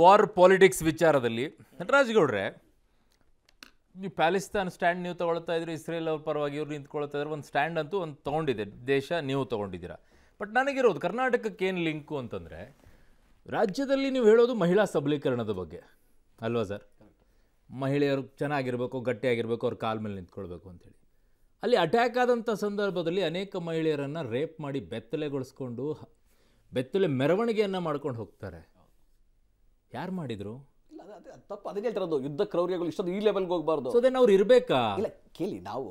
war politics ವಿಚಾರದಲ್ಲಿ ನಟರಾಜ್ಗೌಡ್ರೆ ನೀವು ಪ್ಯಾಲಿಸ್ತಾನ್ stand ನೀವು ತೊಗೊಳ್ತಾ ಇದ್ರೆ ಇಸ್ರೇಲ್ ಅವ್ರ ಪರವಾಗಿ ಇವ್ರು ನಿಂತ್ಕೊಳ್ತಾ ಇದ್ರೆ ಒಂದು ಸ್ಟ್ಯಾಂಡ್ ಅಂತೂ ಒಂದು ತೊಗೊಂಡಿದೆ ದೇಶ ನೀವು ತೊಗೊಂಡಿದ್ದೀರಾ ಬಟ್ ನನಗಿರೋದು ಕರ್ನಾಟಕಕ್ಕೆ ಏನು ಲಿಂಕು ಅಂತಂದರೆ ರಾಜ್ಯದಲ್ಲಿ ನೀವು ಹೇಳೋದು ಮಹಿಳಾ ಸಬಲೀಕರಣದ ಬಗ್ಗೆ ಅಲ್ವಾ ಸರ್ ಮಹಿಳೆಯರು ಚೆನ್ನಾಗಿರಬೇಕು ಗಟ್ಟಿಯಾಗಿರಬೇಕು ಅವ್ರ ಕಾಲ ಮೇಲೆ ನಿಂತ್ಕೊಳ್ಬೇಕು ಅಂತೇಳಿ ಅಲ್ಲಿ ಅಟ್ಯಾಕ್ ಆದಂಥ ಸಂದರ್ಭದಲ್ಲಿ ಅನೇಕ ಮಹಿಳೆಯರನ್ನು ರೇಪ್ ಮಾಡಿ ಬೆತ್ತಲೆಗೊಳಿಸ್ಕೊಂಡು ಬೆತ್ತಲೆ ಮೆರವಣಿಗೆಯನ್ನು ಮಾಡ್ಕೊಂಡು ಹೋಗ್ತಾರೆ ಯಾರು ಮಾಡಿದ್ರು ಇಲ್ಲ ತಪ್ಪು ಅದನ್ನೇ ಹೇಳ್ತಿರೋದು ಯುದ್ಧ ಕ್ರೌರ್ಯಗಳು ಇಷ್ಟೊಂದು ಈ ಲೆವೆಲ್ಗೆ ಹೋಗಬಾರ್ದು ಸೊ ದೆನ್ ಅವ್ರು ಇರಬೇಕಾ ಇಲ್ಲ ಕೇಳಿ ನಾವು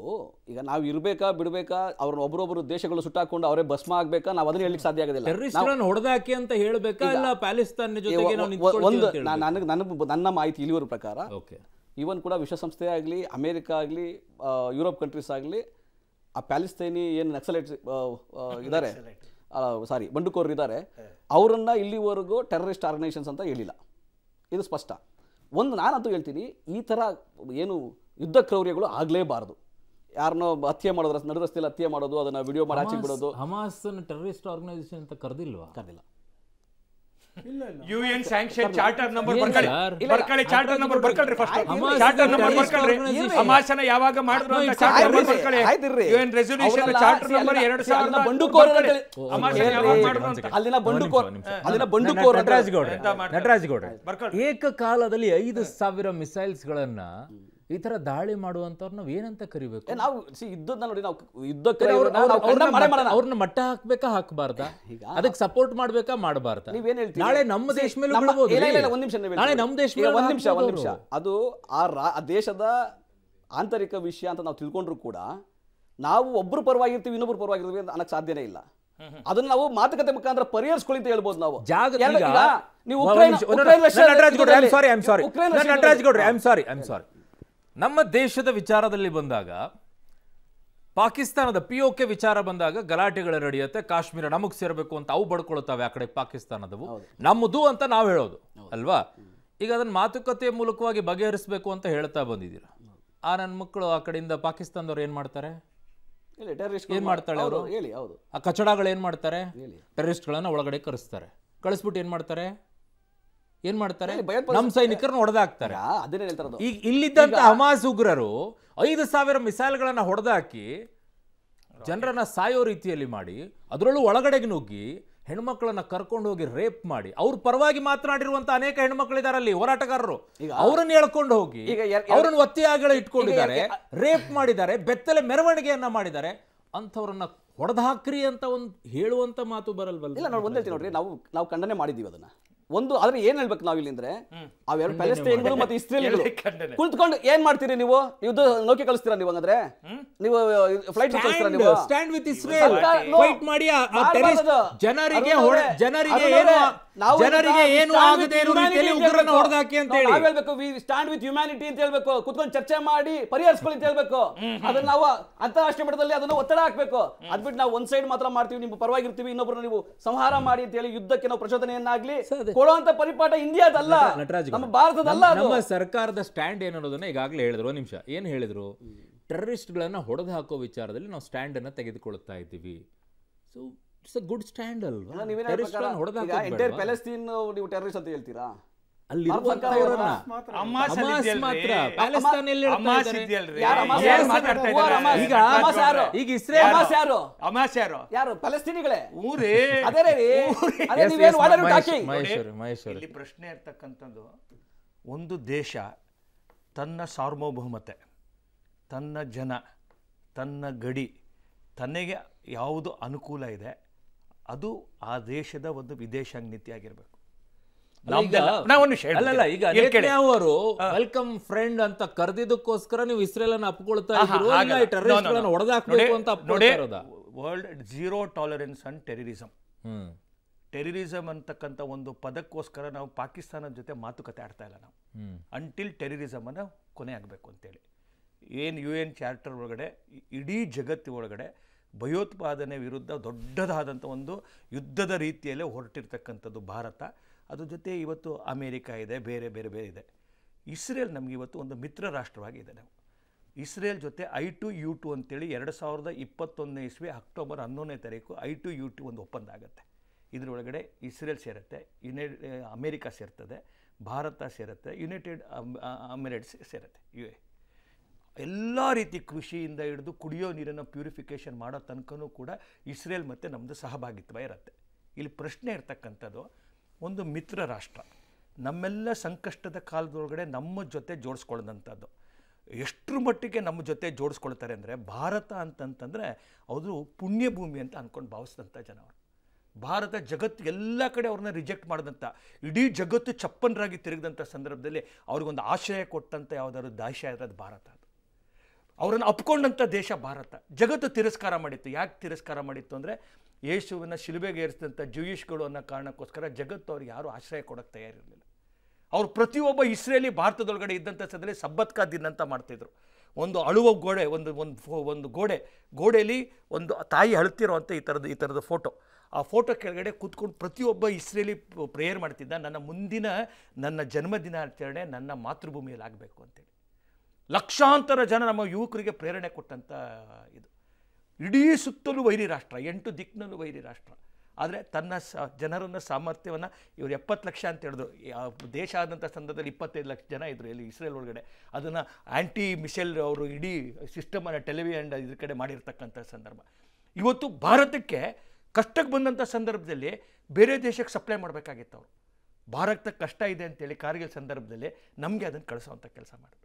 ಈಗ ನಾವು ಇರಬೇಕಾ ಬಿಡಬೇಕಾ ಅವ್ರನ್ನ ಒಬ್ಬರೊಬ್ಬರು ದೇಶಗಳು ಸುಟ್ಟಾಕೊಂಡು ಅವರೇ ಭಸ್ಮ ಆಗಬೇಕಾ ನಾವು ಅದನ್ನ ಹೇಳಲಿಕ್ಕೆ ಸಾಧ್ಯ ಆಗೋದಿಲ್ಲ ಹೊಡೆದಾಕಿ ಅಂತ ಹೇಳಬೇಕಾ ಇಲ್ಲ ಒಂದು ನನಗೆ ನನಗೆ ನನ್ನ ಮಾಹಿತಿ ಇಲ್ಲಿವರ ಪ್ರಕಾರ ಓಕೆ ಈವನ್ ಕೂಡ ವಿಶ್ವಸಂಸ್ಥೆ ಆಗಲಿ ಅಮೇರಿಕಾ ಆಗಲಿ ಯುರೋಪ್ ಕಂಟ್ರೀಸ್ ಆಗಲಿ ಆ ಪ್ಯಾಲಿಸ್ತೈನಿ ಏನು ನಕ್ಸಲೈಟ್ ಇದ್ದಾರೆ ಸಾರಿ ಬಂಡುಕೋರ್ ಇದ್ದಾರೆ ಅವರನ್ನು ಇಲ್ಲಿವರೆಗೂ ಟೆರರಿಸ್ಟ್ ಆರ್ಗನೈಸೇಷನ್ಸ್ ಅಂತ ಹೇಳಿಲ್ಲ ಇದು ಸ್ಪಷ್ಟ ಒಂದು ನಾನಂತೂ ಹೇಳ್ತೀನಿ ಈ ಥರ ಏನು ಯುದ್ಧ ಕ್ರೌರ್ಯಗಳು ಆಗಲೇಬಾರದು ಯಾರನ್ನೋ ಹತ್ಯೆ ಮಾಡೋದು ನಡು ರಸ್ತೆಯಲ್ಲಿ ಹತ್ಯೆ ಮಾಡೋದು ಅದನ್ನ ವಿಡಿಯೋ ಮಾಡಿ ಹಾಕಿ ಬಿಡೋದು ಹಮಾಸ್ ಟೆರರಿಸ್ಟ್ ಆರ್ಗನೈಸೇಷನ್ ಅಂತ ಕರೆದಿಲ್ವಾ ಕರೆದಿಲ್ಲ U N sanction charter number ಬರ್ಕೊಳ್ಳಿ ಬರ್ಕೊಳ್ಳಿ ಚಾರ್ಟರ್ ನಂಬರ್ ಬರ್ಕೊಳ್ರಿ ಫಸ್ಟ್ ಚಾರ್ಟರ್ ನಂಬರ್ ಬರ್ಕೊಳ್ರಿ ಸಮಾಸನ ಯಾವಾಗ ಮಾಡಿದ್ರು ಅಂತ ಚಾರ್ಟರ್ ನಂಬರ್ ಬರ್ಕೊಳ್ಳಿ U N resolution charter number 2000 ಬಂಡುಕೋರ್ ಅಂತ ಸಮಾಸನ ಯಾವಾಗ ಮಾಡಿದ್ರು ಅಂತ ಅಲ್ಲಿನ ಬಂಡುಕೋರ್ ಅಲ್ಲಿನ ಬಂಡುಕೋರ್ ನಟರಾಜ್ ಗೌಡ್ರೆ ನಟರಾಜ್ ಗೌಡ್ರೆ ಏಕಕಾಲದಲ್ಲಿ 5000 ಮಿಸೈಲ್ಸ್ ಗಳನ್ನು ಈ ತರ ದಾಳಿ ಮಾಡುವಂತವ್ರು ನಾವ್ ಏನಂತ ಕರಿಬೇಕು ನಾವು ಇದ್ದದ ನೋಡಿ ನಾವು ಅವ್ರನ್ನ ಮಟ್ಟ ಹಾಕ್ಬೇಕಾ ಹಾಕಬಾರ್ದ ಅದಕ್ಕೆ ಸಪೋರ್ಟ್ ಮಾಡ್ಬೇಕಾ ಮಾಡಬಾರ್ದ ನಾಳೆ ನಮ್ಮ ದೇಶ ಮೇಲೆ ನಿಮಿಷ ನಾಳೆ ನಮ್ಮ ದೇಶ ಒಂದ್ ನಿಮಿಷ ಒಂದ್ ನಿಮಿಷ ಅದು ಆ ದೇಶದ ಆಂತರಿಕ ವಿಷಯ ಅಂತ ನಾವು ತಿಳ್ಕೊಂಡ್ರು ಕೂಡ ನಾವು ಒಬ್ರು ಪರವಾಗಿರ್ತೀವಿ ಇನ್ನೊಬ್ರು ಪರವಾಗಿರ್ತೀವಿ ಅಂತ ಅನ್ನಕ್ ಸಾಧ್ಯನೇ ಇಲ್ಲ ಅದನ್ನ ನಾವು ಮಾತುಕತೆ ಮುಖಾಂತರ ಪರಿಹರಿಸ್ಕೊಳ್ಳಿ ಅಂತ ಹೇಳ್ಬೋದು ನಾವು ನೀವು sorry I am sorry I am sorry I am sorry ನಮ್ಮ ದೇಶದ ವಿಚಾರದಲ್ಲಿ ಬಂದಾಗ ಪಾಕಿಸ್ತಾನದ ಪಿ ಕೆ ವಿಚಾರ ಬಂದಾಗ ಗಲಾಟೆಗಳು ನಡೆಯುತ್ತೆ ಕಾಶ್ಮೀರ ನಮಗ್ ಸೇರಬೇಕು ಅಂತ ಅವು ಬಡ್ಕೊಳ್ತಾವೆ ಆ ಕಡೆ ಪಾಕಿಸ್ತಾನದವು ನಮ್ಮದು ಅಂತ ನಾವು ಹೇಳೋದು ಅಲ್ವಾ ಈಗ ಅದನ್ನು ಮಾತುಕತೆ ಮೂಲಕವಾಗಿ ಬಗೆಹರಿಸಬೇಕು ಅಂತ ಹೇಳ್ತಾ ಬಂದಿದ್ದೀರಾ ಆ ನನ್ನ ಮಕ್ಕಳು ಆ ಕಡೆಯಿಂದ ಪಾಕಿಸ್ತಾನದವ್ರು ಏನು ಮಾಡ್ತಾರೆ ಏನು ಮಾಡ್ತಾಳೆ ಅವರು ಆ ಕಚಡಗಳು ಏನ್ ಮಾಡ್ತಾರೆ ಟೆರರಿಸ್ಟ್ಗಳನ್ನು ಒಳಗಡೆ ಕರೆಸ್ತಾರೆ ಕಳಿಸ್ಬಿಟ್ಟು ಏನ್ ಮಾಡ್ತಾರೆ ಏನ್ ಮಾಡ್ತಾರೆ ನಮ್ಮ ಸೈನಿಕರನ್ನ ಹೊಡೆದಾಕ್ತಾರೆ ಈಗ ಇಲ್ಲಿದ್ದಂತ ಹಮಾಸ್ ಉಗ್ರರು ಐದು ಸಾವಿರ ಗಳನ್ನ ಹೊಡೆದಾಕಿ ಜನರನ್ನ ಸಾಯೋ ರೀತಿಯಲ್ಲಿ ಮಾಡಿ ಅದರಲ್ಲೂ ಒಳಗಡೆಗೆ ನುಗ್ಗಿ ಹೆಣ್ಮಕ್ಳನ್ನ ಕರ್ಕೊಂಡು ಹೋಗಿ ರೇಪ್ ಮಾಡಿ ಅವ್ರ ಪರವಾಗಿ ಮಾತನಾಡಿರುವಂತ ಅನೇಕ ಹೆಣ್ಮಕ್ಳಿದಾರೆ ಅಲ್ಲಿ ಹೋರಾಟಗಾರರು ಅವರನ್ನ ಎಳ್ಕೊಂಡು ಹೋಗಿ ಅವ್ರನ್ನ ಒತ್ತೆಯಾಗಳ ಇಟ್ಕೊಂಡಿದ್ದಾರೆ ರೇಪ್ ಮಾಡಿದ್ದಾರೆ ಬೆತ್ತಲೆ ಮೆರವಣಿಗೆಯನ್ನ ಮಾಡಿದ್ದಾರೆ ಅಂಥವ್ರನ್ನ ಹೊಡೆದಾಕ್ರಿ ಅಂತ ಒಂದು ಹೇಳುವಂತ ಮಾತು ಬರಲ್ವಲ್ಲ ಇಲ್ಲ ನಾವು ಒಂದೇ ನೋಡ್ರಿ ನಾವು ನಾವು ಖಂಡನೆ ಮಾಡಿದ್ದೀವಿ ಅದನ್ನ ಒಂದು ಆದ್ರೆ ಏನ್ ಹೇಳ್ಬೇಕು ನಾವು ಅಂದ್ರೆ ಅವೆರಡು ಪ್ಯಾಲೆಸ್ಟೈನ್ಗಳು ಮತ್ತೆ ಇಸ್ರೇಲ್ ಕುಳಿತುಕೊಂಡು ಏನ್ ಮಾಡ್ತೀರಿ ನೀವು ಯುದ್ಧ ನೌಕೆ ಕಳಿಸ್ತೀರಾ ನೀವು ಹಂಗಂದ್ರೆ ನೀವು ಫ್ಲೈಟ್ ಕಳಿಸ್ತೀರಾ ನೀವು ಸ್ಟ್ಯಾಂಡ್ ವಿತ್ ಇಸ್ರೇಲ್ ಮಾಡಿ ಜನರಿಗೆ ಜನರಿಗೆ ಏನು ನಾವು ಜನರಿಗೆ ಏನು ಅಂತ ಹೇಳಿ ವಿ ಸ್ಟ್ಯಾಂಡ್ ವಿತ್ ಹ್ಯುಮ್ಯಾನಿಟಿ ಅಂತ ಹೇಳಬೇಕು ಕುತ್ಕೊಂಡು ಚರ್ಚೆ ಮಾಡಿ ಪರಿಹರಿಸ್ಕೊಳ್ಳಿ ಅಂತ ಹೇಳ್ಬೇಕು ಅದನ್ನ ನಾವು ಅಂತಾರಾಷ್ಟ್ರೀಯ ಮಟ್ಟದಲ್ಲಿ ಅದನ್ನ ಒತ್ತಡ ಹಾಕ್ಬೇಕು ಅದ್ಬಿಟ್ಟು ನಾವು ಒಂದ್ ಸೈಡ್ ಮಾತ್ರ ಮಾಡ್ತೀವಿ ನಿಮ್ಗೆ ಪರವಾಗಿರ್ತೀವಿ ಇನ್ನೊಬ್ರು ನೀವು ಸಂಹಾರ ಮಾಡಿ ಅಂತ ಹೇಳಿ ಯುದ್ಧಕ್ಕೆ ನಾವು ಪ್ರಚೋದನೆಯನ್ನಾಗ್ಲಿ ಕೊಡುವಂತ ಪರಿಪಾಠ ಇಂಡಿಯಾದಲ್ಲ ನಮ್ಮ ಭಾರತದಲ್ಲ ನಮ್ಮ ಸರ್ಕಾರದ ಸ್ಟ್ಯಾಂಡ್ ಏನು ಅನ್ನೋದನ್ನ ಈಗಾಗಲೇ ಹೇಳಿದ್ರು ನಿಮಿಷ ಏನು ಹೇಳಿದ್ರು ಗಳನ್ನ ಹೊಡೆದು ಹಾಕೋ ವಿಚಾರದಲ್ಲಿ ನಾವು ಸ್ಟ್ಯಾಂಡ್ ಅನ್ನ ತೆಗೆದುಕೊಳ್ತಾ ಇದ್ದೀವಿ so it's a good stand ಅಲ್ವಾ ನೀವು ಟೆರರಿಸ್ಟ್ ಅಂತ ಹೇಳ್ತೀರಾ ಈಗ ಇಸ್ರೇಲ್ ಯಾರು ಅಮಾಸ್ ಯಾರು ಯಾರು ಪಲಸ್ತೀನಿಗಳೇ ಇಲ್ಲಿ ಪ್ರಶ್ನೆ ಇರ್ತಕ್ಕಂಥದ್ದು ಒಂದು ದೇಶ ತನ್ನ ಸಾರ್ವಭೌಮತೆ ತನ್ನ ಜನ ತನ್ನ ಗಡಿ ತನಗೆ ಯಾವುದು ಅನುಕೂಲ ಇದೆ ಅದು ಆ ದೇಶದ ಒಂದು ವಿದೇಶಾಂಗ ನೀತಿ ಆಗಿರಬೇಕು ಈಗ ಅವರು ವೆಲ್ಕಮ್ ಫ್ರೆಂಡ್ ಅಂತ ಕರೆದಿದ್ದಕ್ಕೋಸ್ಕರ ನೀವು ಇಸ್ರೇಲ್ ಅನ್ನು ಅಪ್ಕೊಳ್ತಾ ಹೊಡೆದಾಕ್ಬೇಕು ಅಂತ world zero tolerance and terrorism terrorism ಅಂತಕ್ಕಂಥ ಒಂದು ಪದಕ್ಕೋಸ್ಕರ ನಾವು ಪಾಕಿಸ್ತಾನದ ಜೊತೆ ಮಾತುಕತೆ ಆಡ್ತಾ ಇಲ್ಲ ನಾವು ಅಂಟಿಲ್ ಟೆರರಿಸಮ್ ಅನ್ನು ಕೊನೆ ಆಗಬೇಕು ಅಂತೇಳಿ ಏನು ಯು ಎನ್ ಚಾರ್ಟರ್ ಒಳಗಡೆ ಇಡೀ ಜಗತ್ತಿ ಒಳಗಡೆ ಭಯೋತ್ಪಾದನೆ ವಿರುದ್ಧ ದೊಡ್ಡದಾದಂಥ ಒಂದು ಯುದ್ಧದ ರೀತಿಯಲ್ಲೇ ಹೊರಟಿರ್ತಕ್ಕಂಥದ್ದು ಭಾರತ ಅದ್ರ ಜೊತೆ ಇವತ್ತು ಅಮೇರಿಕಾ ಇದೆ ಬೇರೆ ಬೇರೆ ಬೇರೆ ಇದೆ ಇಸ್ರೇಲ್ ನಮಗೆ ಇವತ್ತು ಒಂದು ಮಿತ್ರ ರಾಷ್ಟ್ರವಾಗಿದೆ ನಾವು ಇಸ್ರೇಲ್ ಜೊತೆ ಐ ಟು ಯು ಟು ಅಂತೇಳಿ ಎರಡು ಸಾವಿರದ ಇಪ್ಪತ್ತೊಂದನೇ ಇಸ್ವಿ ಅಕ್ಟೋಬರ್ ಹನ್ನೊಂದನೇ ತಾರೀಕು ಐ ಟು ಯು ಟು ಒಂದು ಒಪ್ಪಂದ ಆಗುತ್ತೆ ಇದರೊಳಗಡೆ ಇಸ್ರೇಲ್ ಸೇರುತ್ತೆ ಯುನೈಟ್ ಅಮೇರಿಕಾ ಸೇರ್ತದೆ ಭಾರತ ಸೇರುತ್ತೆ ಯುನೈಟೆಡ್ ಅಮಿರೇಟ್ಸ್ ಸೇರುತ್ತೆ ಯು ಎ ಎಲ್ಲ ರೀತಿ ಕೃಷಿಯಿಂದ ಹಿಡಿದು ಕುಡಿಯೋ ನೀರನ್ನು ಪ್ಯೂರಿಫಿಕೇಷನ್ ಮಾಡೋ ತನಕನೂ ಕೂಡ ಇಸ್ರೇಲ್ ಮತ್ತು ನಮ್ಮದು ಸಹಭಾಗಿತ್ವ ಇರುತ್ತೆ ಇಲ್ಲಿ ಪ್ರಶ್ನೆ ಇರ್ತಕ್ಕಂಥದ್ದು ಒಂದು ಮಿತ್ರ ರಾಷ್ಟ್ರ ನಮ್ಮೆಲ್ಲ ಸಂಕಷ್ಟದ ಕಾಲದೊಳಗಡೆ ನಮ್ಮ ಜೊತೆ ಜೋಡಿಸ್ಕೊಳ್ಳೋದಂಥದ್ದು ಎಷ್ಟರ ಮಟ್ಟಿಗೆ ನಮ್ಮ ಜೊತೆ ಜೋಡಿಸ್ಕೊಳ್ತಾರೆ ಅಂದರೆ ಭಾರತ ಅಂತಂತಂದರೆ ಅವರು ಪುಣ್ಯಭೂಮಿ ಅಂತ ಅಂದ್ಕೊಂಡು ಭಾವಿಸಿದಂಥ ಜನ ಅವರು ಭಾರತ ಜಗತ್ತು ಎಲ್ಲ ಕಡೆ ಅವ್ರನ್ನ ರಿಜೆಕ್ಟ್ ಮಾಡಿದಂಥ ಇಡೀ ಜಗತ್ತು ಚಪ್ಪನರಾಗಿ ತಿರುಗಿದಂಥ ಸಂದರ್ಭದಲ್ಲಿ ಅವ್ರಿಗೊಂದು ಆಶ್ರಯ ಕೊಟ್ಟಂಥ ಯಾವುದಾದ್ರು ದಾಶ ಇರೋದು ಭಾರತ ಅದು ಅವರನ್ನು ಅಪ್ಕೊಂಡಂಥ ದೇಶ ಭಾರತ ಜಗತ್ತು ತಿರಸ್ಕಾರ ಮಾಡಿತ್ತು ಯಾಕೆ ತಿರಸ್ಕಾರ ಮಾಡಿತ್ತು ಅಂದರೆ ಯೇಸುವನ್ನು ಶಿಲುಬೆಗೆ ಏರಿಸಿದಂಥ ಜೂಯಿಷ್ಗಳು ಅನ್ನೋ ಕಾರಣಕ್ಕೋಸ್ಕರ ಜಗತ್ತು ಅವ್ರಿಗೆ ಯಾರೂ ಆಶ್ರಯ ಕೊಡೋಕ್ಕೆ ತಯಾರಿರಲಿಲ್ಲ ಅವ್ರು ಪ್ರತಿಯೊಬ್ಬ ಇಸ್ರೇಲಿ ಭಾರತದೊಳಗಡೆ ಇದ್ದಂಥ ಸದಲ್ಲಿ ಸಬ್ಬತ್ಕ ದಿನ ಅಂತ ಮಾಡ್ತಿದ್ರು ಒಂದು ಅಳುವ ಗೋಡೆ ಒಂದು ಒಂದು ಒಂದು ಗೋಡೆ ಗೋಡೆಯಲ್ಲಿ ಒಂದು ತಾಯಿ ಅಳುತ್ತಿರುವಂಥ ಈ ಥರದ ಈ ಥರದ ಫೋಟೋ ಆ ಫೋಟೋ ಕೆಳಗಡೆ ಕೂತ್ಕೊಂಡು ಪ್ರತಿಯೊಬ್ಬ ಇಸ್ರೇಲಿ ಪ್ರೇಯರ್ ಮಾಡ್ತಿದ್ದ ನನ್ನ ಮುಂದಿನ ನನ್ನ ಜನ್ಮದಿನಾಚರಣೆ ನನ್ನ ಮಾತೃಭೂಮಿಯಲ್ಲಿ ಆಗಬೇಕು ಅಂತೇಳಿ ಲಕ್ಷಾಂತರ ಜನ ನಮ್ಮ ಯುವಕರಿಗೆ ಪ್ರೇರಣೆ ಕೊಟ್ಟಂಥ ಇದು ಇಡೀ ಸುತ್ತಲೂ ವೈರಿ ರಾಷ್ಟ್ರ ಎಂಟು ದಿಕ್ಕಿನಲ್ಲೂ ವೈರಿ ರಾಷ್ಟ್ರ ಆದರೆ ತನ್ನ ಸ ಜನರನ್ನು ಸಾಮರ್ಥ್ಯವನ್ನು ಇವರು ಎಪ್ಪತ್ತು ಲಕ್ಷ ಅಂತ ಹೇಳಿದ್ರು ದೇಶ ಆದಂಥ ಸಂದರ್ಭದಲ್ಲಿ ಇಪ್ಪತ್ತೈದು ಲಕ್ಷ ಜನ ಇದ್ದರು ಇಲ್ಲಿ ಇಸ್ರೇಲ್ ಒಳಗಡೆ ಅದನ್ನು ಆ್ಯಂಟಿ ಮಿಸೈಲ್ ಅವರು ಇಡೀ ಸಿಸ್ಟಮನ್ನು ಟೆಲಿವಿಷನ್ ಇದ್ರ ಕಡೆ ಮಾಡಿರ್ತಕ್ಕಂಥ ಸಂದರ್ಭ ಇವತ್ತು ಭಾರತಕ್ಕೆ ಕಷ್ಟಕ್ಕೆ ಬಂದಂಥ ಸಂದರ್ಭದಲ್ಲಿ ಬೇರೆ ದೇಶಕ್ಕೆ ಸಪ್ಲೈ ಮಾಡಬೇಕಾಗಿತ್ತು ಅವರು ಭಾರತಕ್ಕೆ ಕಷ್ಟ ಇದೆ ಅಂತೇಳಿ ಕಾರ್ಗಿಲ್ ಸಂದರ್ಭದಲ್ಲಿ ನಮಗೆ ಅದನ್ನು ಕಳಿಸೋವಂಥ ಕೆಲಸ ಮಾಡಿದ್ರು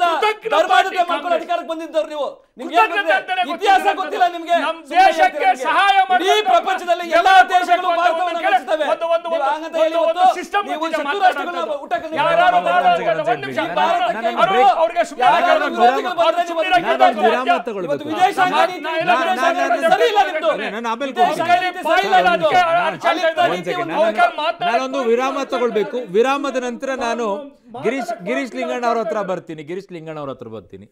ಧರ್ಮದ ಧರ್ಮಾಡಳಿತ ಮಾಡ್ಕೊಂಡು ಅಧಿಕಾರಕ್ಕೆ ಬಂದಿದ್ದವ್ರು ನೀವು ನಿಮ್ಗೆ ಇತಿಹಾಸ ಗೊತ್ತಿಲ್ಲ ನಿಮ್ಗೆ ಸಹಾಯ ಮಾಡಿ ಪ್ರಪಂಚದಲ್ಲಿ ಎಲ್ಲಾ ದೇಶಗಳು ನಾನೊಂದು ವಿರಾಮ ತಗೊಳ್ಬೇಕು ವಿರಾಮದ ನಂತರ ನಾನು ಗಿರೀಶ್ ಗಿರೀಶ್ ಲಿಂಗಣ್ಣ ಅವ್ರ ಹತ್ರ ಬರ್ತೀನಿ ಗಿರೀಶ್ ಲಿಂಗಣ್ಣ ಅವ್ರ ಹತ್ರ ಬರ್ತೀನಿ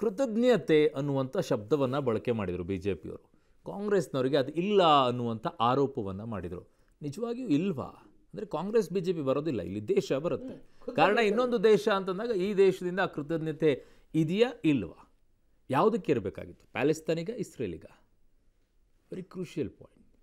ಕೃತಜ್ಞತೆ ಅನ್ನುವಂಥ ಶಬ್ದವನ್ನ ಬಳಕೆ ಮಾಡಿದರು ಬಿ ಜೆ ಪಿಯವರು ಕಾಂಗ್ರೆಸ್ನವರಿಗೆ ಅದು ಇಲ್ಲ ಅನ್ನುವಂಥ ಆರೋಪವನ್ನು ಮಾಡಿದರು ನಿಜವಾಗಿಯೂ ಇಲ್ವಾ ಅಂದರೆ ಕಾಂಗ್ರೆಸ್ ಬಿ ಜೆ ಪಿ ಬರೋದಿಲ್ಲ ಇಲ್ಲಿ ದೇಶ ಬರುತ್ತೆ ಕಾರಣ ಇನ್ನೊಂದು ದೇಶ ಅಂತಂದಾಗ ಈ ದೇಶದಿಂದ ಆ ಕೃತಜ್ಞತೆ ಇದೆಯಾ ಇಲ್ವಾ ಯಾವುದಕ್ಕೆ ಇರಬೇಕಾಗಿತ್ತು ಪ್ಯಾಲೆಸ್ತಾನಿಗ ಇಸ್ರೇಲಿಗ ವೆರಿ ಕ್ರೂಷಿಯಲ್ ಪಾಯಿಂಟ್